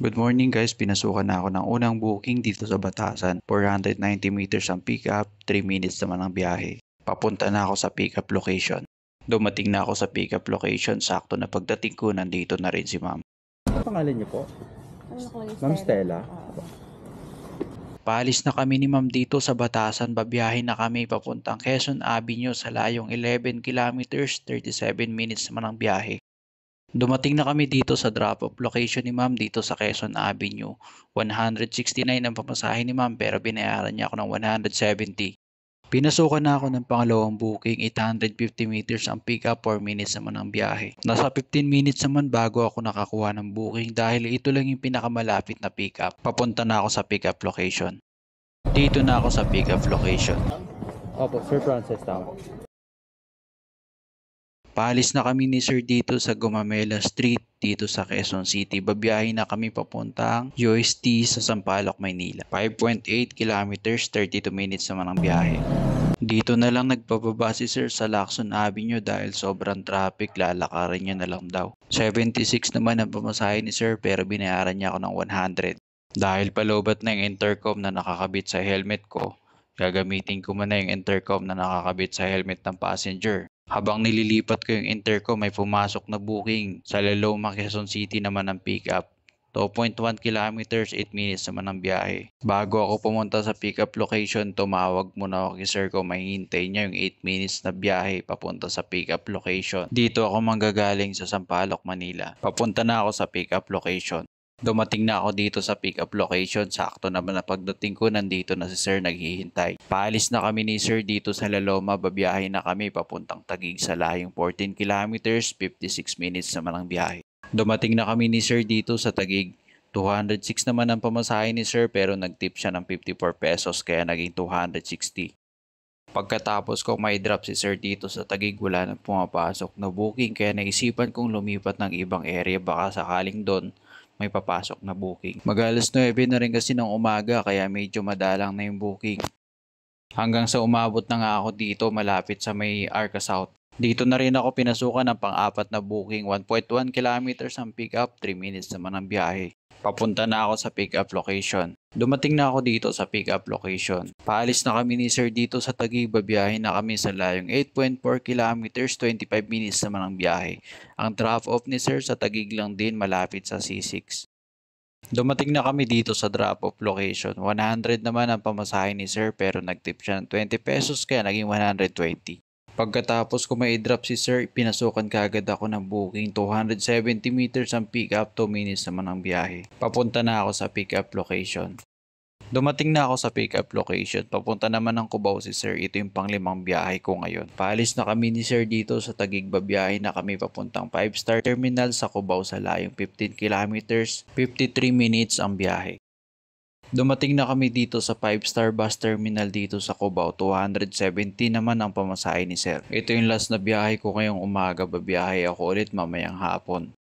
Good morning guys, pinasukan na ako ng unang booking dito sa Batasan. 490 meters ang pickup, 3 minutes naman ang biyahe. Papunta na ako sa pickup location. Dumating na ako sa pickup location, sakto na pagdating ko, nandito na rin si ma'am. Ano pangalan niyo po? Ano ko, Ma'am Stella? Paalis na kami ni ma'am dito sa Batasan, babiyahin na kami papuntang Quezon Avenue sa layong 11 kilometers, 37 minutes naman ang biyahe. Dumating na kami dito sa drop-off location ni ma'am dito sa Quezon Avenue. 169 ang pamasahe ni ma'am pero binayaran niya ako ng 170. Pinasukan na ako ng pangalawang booking, 850 meters ang pick up, 4 minutes naman ang biyahe. Nasa 15 minutes naman bago ako nakakuha ng booking dahil ito lang yung pinakamalapit na pick up. Papunta na ako sa pick up location. Dito na ako sa pick up location. Opo, Sir Francis, tama. Paalis na kami ni Sir dito sa Gumamela Street dito sa Quezon City. Babiyahin na kami papuntang UST sa Sampaloc, Maynila. 5.8 kilometers, 32 minutes naman ang biyahe. Dito na lang nagpababa si Sir sa Lacson Avenue dahil sobrang traffic, lalakarin niya na lang daw. 76 naman ang pamasahin ni Sir pero binayaran niya ako ng 100. Dahil palobat na yung intercom na nakakabit sa helmet ko, gagamitin ko muna yung intercom na nakakabit sa helmet ng passenger. Habang nililipat ko yung interco may pumasok na booking sa Laloma, Quezon City naman ang pickup. 2.1 kilometers, 8 minutes naman ang biyahe. Bago ako pumunta sa pickup location, tumawag muna ako kay sir ko mahihintay niya yung 8 minutes na biyahe papunta sa pickup location. Dito ako manggagaling sa Sampaloc, Manila. Papunta na ako sa pickup location. Dumating na ako dito sa pick-up location. Sakto naman na pagdating ko, nandito na si sir naghihintay. Paalis na kami ni sir dito sa Laloma. Babiyahe na kami papuntang Tagig sa layong 14 kilometers, 56 minutes naman ang biyahe. Dumating na kami ni sir dito sa Tagig. 206 naman ang pamasahe ni sir pero nagtip siya ng 54 pesos kaya naging 260. Pagkatapos kong may drop si Sir dito sa Tagig wala nang pumapasok na booking kaya naisipan kong lumipat ng ibang area baka sakaling doon may papasok na booking. Magalas 9 na rin kasi ng umaga kaya medyo madalang na yung booking. Hanggang sa umabot na nga ako dito malapit sa may Arca South. Dito na rin ako pinasukan ng pang-apat na booking, 1.1 kilometers ang pick-up, 3 minutes naman ang biyahe. Papunta na ako sa pick-up location. Dumating na ako dito sa pick-up location. Paalis na kami ni Sir dito sa Taguig, babiyahe na kami sa layong 8.4 kilometers, 25 minutes naman ang biyahe. Ang drop-off ni Sir sa Taguig lang din malapit sa C6. Dumating na kami dito sa drop-off location. 100 naman ang pamasahe ni sir pero nagtip siya ng 20 pesos kaya naging 120. Pagkatapos ko ma-drop si Sir, pinasukan kaagad ako ng booking 270 meters ang pick-up, 2 minutes naman ang biyahe. Papunta na ako sa pick-up location. Dumating na ako sa pick-up location, papunta naman ng Cubao si Sir, ito yung panglimang biyahe ko ngayon. Paalis na kami ni Sir dito sa Tagig, babiyahe na kami papuntang 5-star terminal sa Cubao sa layong 15 kilometers, 53 minutes ang biyahe. Dumating na kami dito sa 5-star bus terminal dito sa Cubao. 270 naman ang pamasahe ni sir. Ito yung last na biyahe ko ngayong umaga. Babiyahe ako ulit mamayang hapon.